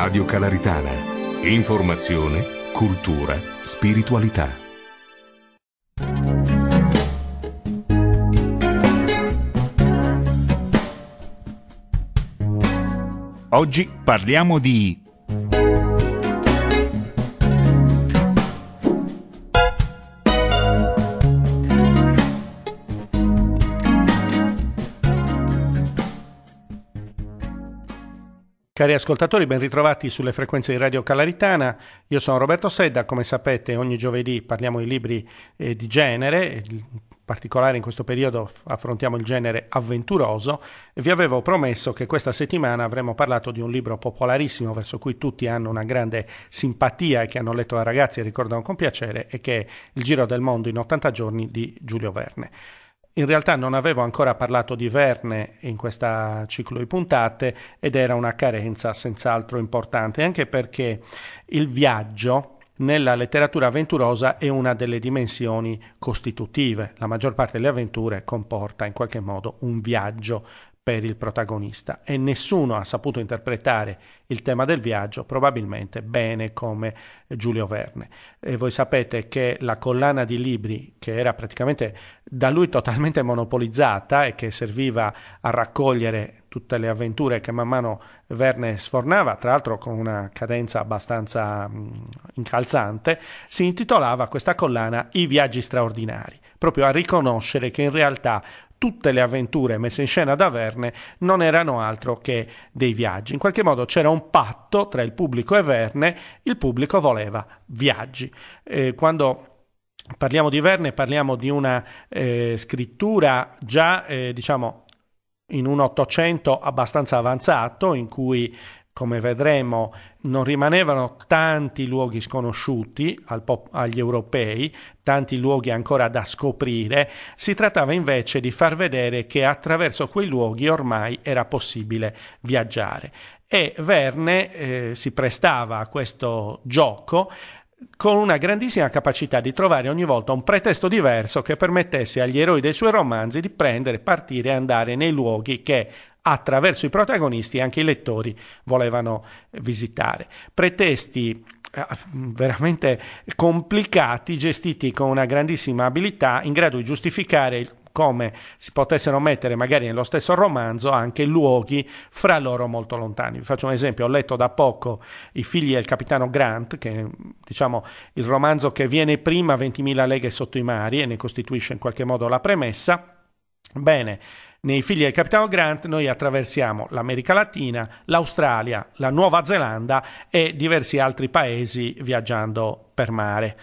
Radio Calaritana. Informazione, cultura, spiritualità. Oggi parliamo di Cari ascoltatori, ben ritrovati sulle frequenze di Radio Calaritana. Io sono Roberto Sedda, come sapete ogni giovedì parliamo di libri eh, di genere, in particolare in questo periodo affrontiamo il genere avventuroso. Vi avevo promesso che questa settimana avremmo parlato di un libro popolarissimo verso cui tutti hanno una grande simpatia e che hanno letto da ragazzi e ricordano con piacere e che è Il giro del mondo in 80 giorni di Giulio Verne. In realtà non avevo ancora parlato di Verne in questo ciclo di puntate ed era una carenza senz'altro importante, anche perché il viaggio nella letteratura avventurosa è una delle dimensioni costitutive. La maggior parte delle avventure comporta in qualche modo un viaggio per il protagonista e nessuno ha saputo interpretare il tema del viaggio probabilmente bene come Giulio Verne. E voi sapete che la collana di libri che era praticamente da lui totalmente monopolizzata e che serviva a raccogliere tutte le avventure che man mano Verne sfornava, tra l'altro con una cadenza abbastanza mh, incalzante, si intitolava questa collana I viaggi straordinari proprio a riconoscere che in realtà tutte le avventure messe in scena da Verne non erano altro che dei viaggi. In qualche modo c'era un patto tra il pubblico e Verne, il pubblico voleva viaggi. Eh, quando parliamo di Verne parliamo di una eh, scrittura già, eh, diciamo, in un Ottocento abbastanza avanzato, in cui come vedremo, non rimanevano tanti luoghi sconosciuti pop- agli europei, tanti luoghi ancora da scoprire, si trattava invece di far vedere che attraverso quei luoghi ormai era possibile viaggiare. E Verne eh, si prestava a questo gioco con una grandissima capacità di trovare ogni volta un pretesto diverso che permettesse agli eroi dei suoi romanzi di prendere, partire e andare nei luoghi che attraverso i protagonisti anche i lettori volevano visitare. Pretesti eh, veramente complicati, gestiti con una grandissima abilità, in grado di giustificare come si potessero mettere magari nello stesso romanzo anche luoghi fra loro molto lontani. Vi faccio un esempio, ho letto da poco I figli del capitano Grant, che è diciamo, il romanzo che viene prima 20.000 leghe sotto i mari e ne costituisce in qualche modo la premessa. Bene, nei figli del capitano Grant noi attraversiamo l'America Latina, l'Australia, la Nuova Zelanda e diversi altri paesi viaggiando per mare.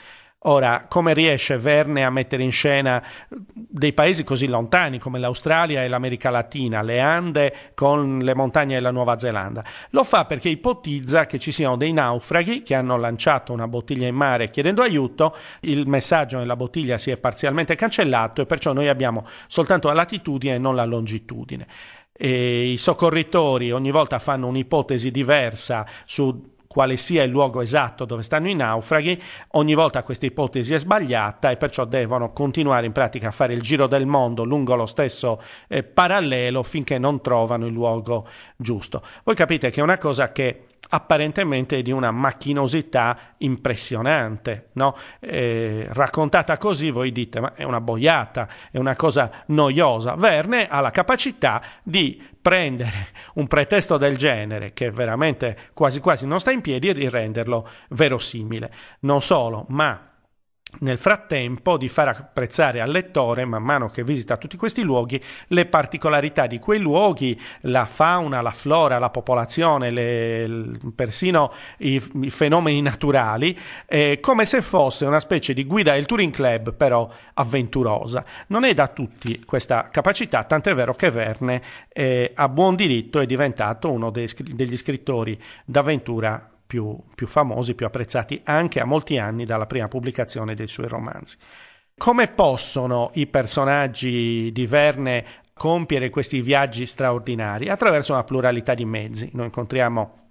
Ora, come riesce Verne a mettere in scena dei paesi così lontani come l'Australia e l'America Latina, le Ande con le montagne della Nuova Zelanda? Lo fa perché ipotizza che ci siano dei naufraghi che hanno lanciato una bottiglia in mare chiedendo aiuto, il messaggio nella bottiglia si è parzialmente cancellato e perciò noi abbiamo soltanto la latitudine e non la longitudine. E I soccorritori ogni volta fanno un'ipotesi diversa su quale sia il luogo esatto dove stanno i naufraghi, ogni volta questa ipotesi è sbagliata e perciò devono continuare in pratica a fare il giro del mondo lungo lo stesso eh, parallelo finché non trovano il luogo giusto. Voi capite che è una cosa che apparentemente di una macchinosità impressionante. No? Eh, raccontata così voi dite ma è una boiata, è una cosa noiosa. Verne ha la capacità di prendere un pretesto del genere che veramente quasi quasi non sta in piedi e di renderlo verosimile. Non solo, ma nel frattempo di far apprezzare al lettore, man mano che visita tutti questi luoghi, le particolarità di quei luoghi, la fauna, la flora, la popolazione, le, persino i, i, fenomeni naturali, eh, come se fosse una specie di guida del Touring Club, però avventurosa. Non è da tutti questa capacità, tant'è vero che Verne eh, a buon diritto è diventato uno dei, degli scrittori d'avventura più, più famosi, più apprezzati anche a molti anni dalla prima pubblicazione dei suoi romanzi. Come possono i personaggi di Verne compiere questi viaggi straordinari? Attraverso una pluralità di mezzi. Noi incontriamo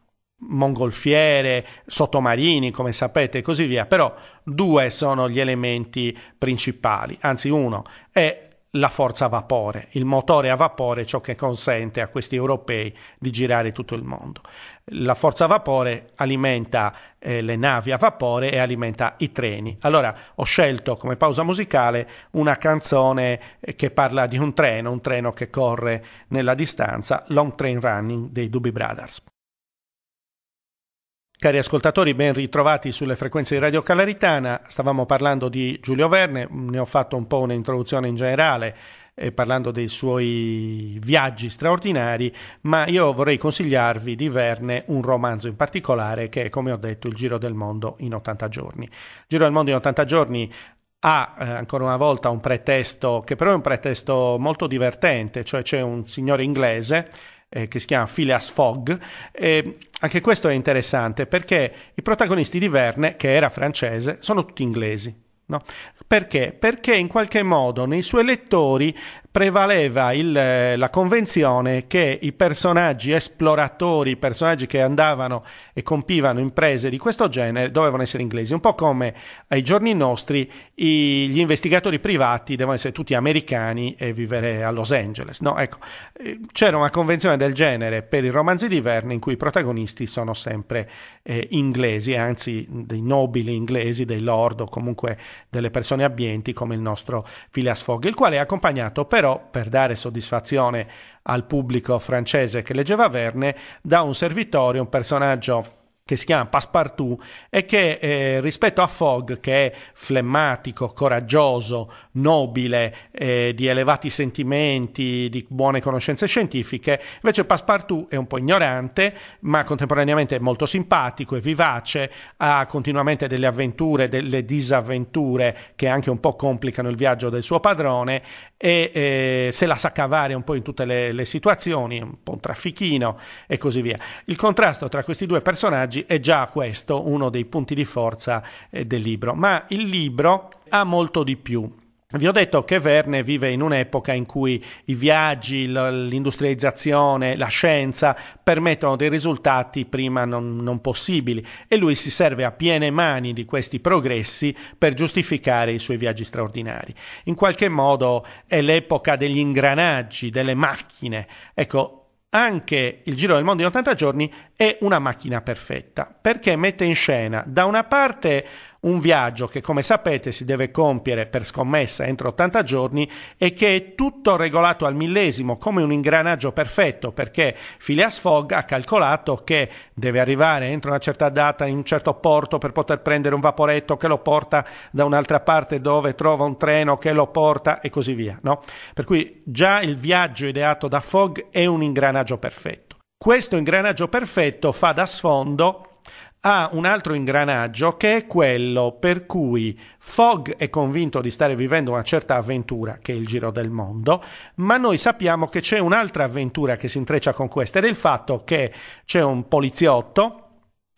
mongolfiere, sottomarini, come sapete, e così via. Però due sono gli elementi principali, anzi uno è la forza a vapore, il motore a vapore è ciò che consente a questi europei di girare tutto il mondo. La forza a vapore alimenta eh, le navi a vapore e alimenta i treni. Allora ho scelto come pausa musicale una canzone eh, che parla di un treno, un treno che corre nella distanza, Long Train Running dei Doobie Brothers. Cari ascoltatori, ben ritrovati sulle frequenze di Radio Calaritana. Stavamo parlando di Giulio Verne, ne ho fatto un po' un'introduzione in generale eh, parlando dei suoi viaggi straordinari, ma io vorrei consigliarvi di Verne un romanzo in particolare che è, come ho detto, Il Giro del Mondo in 80 giorni. Il Giro del Mondo in 80 giorni ha eh, ancora una volta un pretesto che però è un pretesto molto divertente, cioè c'è un signore inglese eh, che si chiama Phileas Fogg. Eh, anche questo è interessante perché i protagonisti di Verne, che era francese, sono tutti inglesi. No. Perché? Perché in qualche modo nei suoi lettori prevaleva il, eh, la convenzione che i personaggi esploratori, i personaggi che andavano e compivano imprese di questo genere dovevano essere inglesi, un po' come ai giorni nostri i, gli investigatori privati devono essere tutti americani e vivere a Los Angeles. No, ecco, eh, c'era una convenzione del genere per i romanzi di Verne in cui i protagonisti sono sempre eh, inglesi, anzi dei nobili inglesi, dei lord o comunque delle persone abbienti come il nostro Phileas Fogg, il quale è accompagnato per però per dare soddisfazione al pubblico francese che leggeva Verne, da un servitore, un personaggio che si chiama Passepartout e che eh, rispetto a Fogg, che è flemmatico, coraggioso, nobile, eh, di elevati sentimenti, di buone conoscenze scientifiche, invece Passepartout è un po' ignorante, ma contemporaneamente molto simpatico e vivace, ha continuamente delle avventure, delle disavventure che anche un po' complicano il viaggio del suo padrone e eh, se la sa cavare un po' in tutte le, le situazioni, un po' un traffichino e così via. Il contrasto tra questi due personaggi personaggi è già questo uno dei punti di forza eh, del libro, ma il libro ha molto di più. Vi ho detto che Verne vive in un'epoca in cui i viaggi, l'industrializzazione, la scienza permettono dei risultati prima non, non, possibili e lui si serve a piene mani di questi progressi per giustificare i suoi viaggi straordinari. In qualche modo è l'epoca degli ingranaggi, delle macchine. Ecco, anche il Giro del Mondo in 80 giorni è una macchina perfetta perché mette in scena da una parte un viaggio che come sapete si deve compiere per scommessa entro 80 giorni e che è tutto regolato al millesimo come un ingranaggio perfetto perché Phileas Fogg ha calcolato che deve arrivare entro una certa data in un certo porto per poter prendere un vaporetto che lo porta da un'altra parte dove trova un treno che lo porta e così via. No? Per cui già il viaggio ideato da Fogg è un ingranaggio perfetto. Questo ingranaggio perfetto fa da sfondo ha un altro ingranaggio che è quello per cui Fogg è convinto di stare vivendo una certa avventura, che è il giro del mondo, ma noi sappiamo che c'è un'altra avventura che si intreccia con questa ed è il fatto che c'è un poliziotto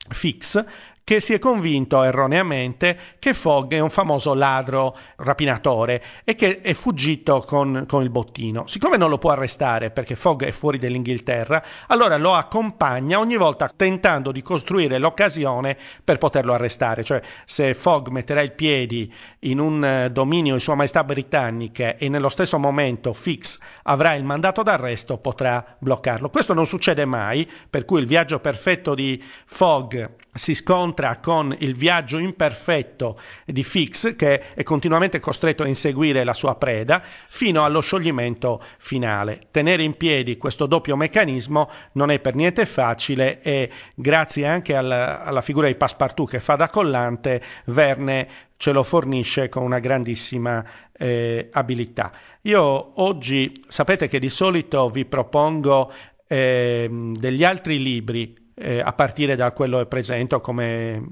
Fix che si è convinto erroneamente che Fogg è un famoso ladro rapinatore e che è fuggito con, con il bottino. Siccome non lo può arrestare perché Fogg è fuori dell'Inghilterra, allora lo accompagna ogni volta tentando di costruire l'occasione per poterlo arrestare. Cioè, se Fogg metterà i piedi in un eh, dominio di Sua Maestà britannica e nello stesso momento Fix avrà il mandato d'arresto, potrà bloccarlo. Questo non succede mai, per cui il viaggio perfetto di Fogg si scontra con il viaggio imperfetto di Fix che è continuamente costretto a inseguire la sua preda fino allo scioglimento finale. Tenere in piedi questo doppio meccanismo non è per niente facile e grazie anche alla, alla figura di Passepartout che fa da collante, Verne ce lo fornisce con una grandissima eh, abilità. Io oggi sapete che di solito vi propongo eh, degli altri libri eh, a partire da quello che presento come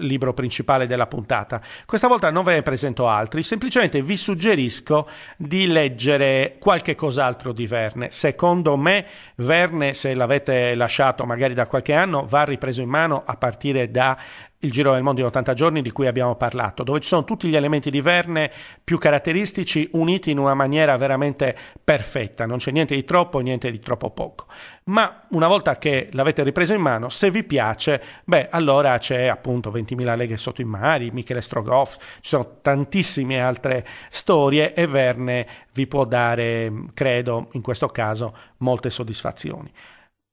libro principale della puntata. Questa volta non ve ne presento altri, semplicemente vi suggerisco di leggere qualche cos'altro di Verne. Secondo me Verne, se l'avete lasciato magari da qualche anno, va ripreso in mano a partire da il Giro del Mondo in 80 giorni di cui abbiamo parlato, dove ci sono tutti gli elementi di Verne più caratteristici uniti in una maniera veramente perfetta, non c'è niente di troppo, e niente di troppo poco. Ma una volta che l'avete ripreso in mano, se vi piace, beh, allora c'è appunto 20.000 leghe sotto i mari, Michele Strogoff, ci sono tantissime altre storie e Verne vi può dare, credo, in questo caso molte soddisfazioni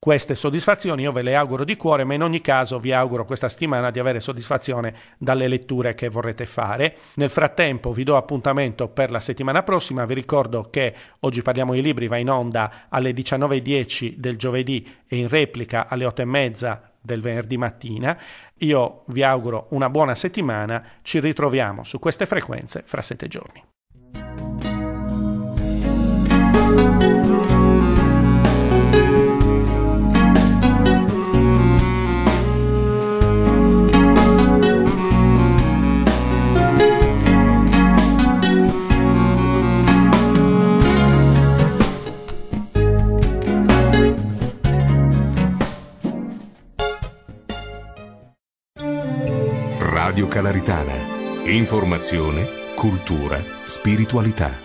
queste soddisfazioni. Io ve le auguro di cuore, ma in ogni caso vi auguro questa settimana di avere soddisfazione dalle letture che vorrete fare. Nel frattempo vi do appuntamento per la settimana prossima. Vi ricordo che oggi parliamo di libri, va in onda alle 19.10 del giovedì e in replica alle 8.30 del venerdì mattina. Io vi auguro una buona settimana, ci ritroviamo su queste frequenze fra sette giorni. Calaritana. Informazione, cultura, spiritualità.